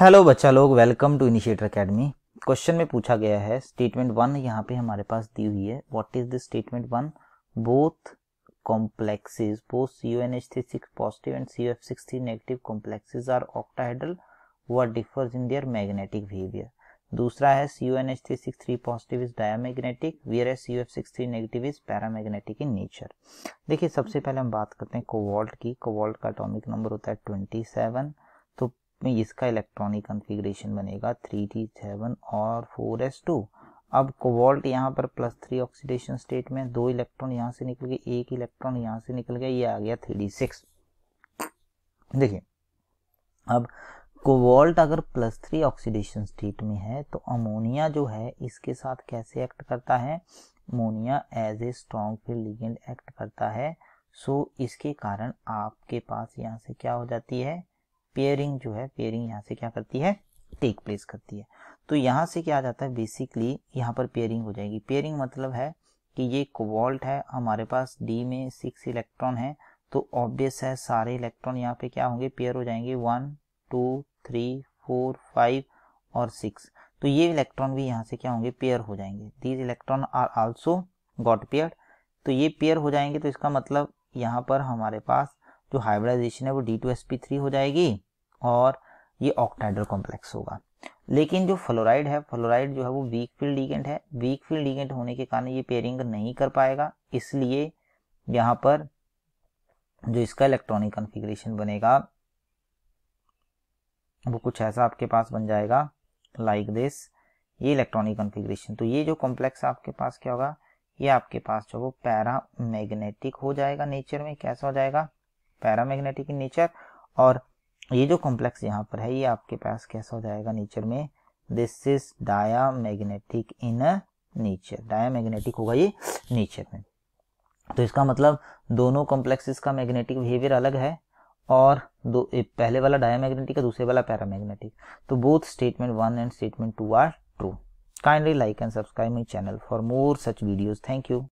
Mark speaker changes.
Speaker 1: hello बच्चा लोग welcome to initiator academy question में पूछा गया है स्टेटमेंट वन यहाँ पे हमारे पास दी हुई है what is the statement one both complexes both C O N H three six positive and C O F six three negative complexes are octahedral what differs in their magnetic behaviour दूसरा है C O N H three six three positive is diamagnetic वियर है C O F six three negative is paramagnetic in nature देखिए सबसे पहले हम बात करते हैं कोवाल्ट की कोवाल्ट का अटोमिक नंबर होता है ट्वेंटी सेवन तो में इसका इलेक्ट्रॉनिक कंफिग्रेशन बनेगा थ्री टी सेवन और फोर एस टू अब कोवॉल्ट यहाँ पर प्लस थ्री ऑक्सीडेशन स्टेट में दो इलेक्ट्रॉन यहाँ से निकल गए एक इलेक्ट्रॉन यहाँ से निकल गया ये आ गया थ्री डी सिक्स देखिए अब कोवॉल्ट अगर प्लस थ्री ऑक्सीडेशन स्टेट में है तो अमोनिया जो है इसके साथ कैसे एक्ट करता है ammonia as a strong field ligand act करता है सो so, इसके कारण आपके पास यहाँ से क्या हो जाती है पेयरिंग जो है पेयरिंग यहाँ से क्या करती है टेक प्लेस करती है तो यहाँ से क्या आ जाता है बेसिकली यहाँ पर पेयरिंग हो जाएगी पेयरिंग मतलब है कि ये कोवाल्ट है हमारे पास डी में सिक्स इलेक्ट्रॉन है तो ऑब्वियस है सारे इलेक्ट्रॉन यहाँ पे क्या होंगे पेयर हो जाएंगे one two three four five और सिक्स तो ये इलेक्ट्रॉन भी यहाँ से क्या होंगे पेयर हो जाएंगे these electron are also got pair तो ये पेयर हो जाएंगे तो इसका मतलब यहाँ पर हमारे पास जो हाइब्रिडाइजेशन है वो D two S P three हो जाएगी और ये ऑक्टाइडल कॉम्प्लेक्स होगा लेकिन जो फ्लोराइड है फ्लोराइड जो है वो वीक फील्ड लीगेंट है वीक फील्ड लीगेंट होने के कारण ये पेयरिंग नहीं कर पाएगा इसलिए यहाँ पर जो इसका इलेक्ट्रॉनिक कॉन्फ़िगरेशन बनेगा वो कुछ ऐसा आपके पास बन जाएगा लाइक like दिस ये इलेक्ट्रॉनिक कॉन्फ़िगरेशन तो ये जो कॉम्प्लेक्स आपके पास क्या होगा ये आपके पास जो वो पैरा मैग्नेटिक हो जाएगा नेचर में कैसा हो जाएगा पैरा मैग्नेटिक नेचर और ये जो कॉम्प्लेक्स यहाँ पर है ये आपके पास कैसा हो जाएगा नेचर में this is diamagnetic in nature diamagnetic होगा ये नेचर में तो इसका मतलब दोनों कॉम्प्लेक्सेस का मैग्नेटिक बिहेवियर अलग है और दो पहले वाला डाया मैग्नेटिक दूसरे वाला पैरामैग्नेटिक तो both statement one and statement two are true kindly like and subscribe my channel for more such videos thank you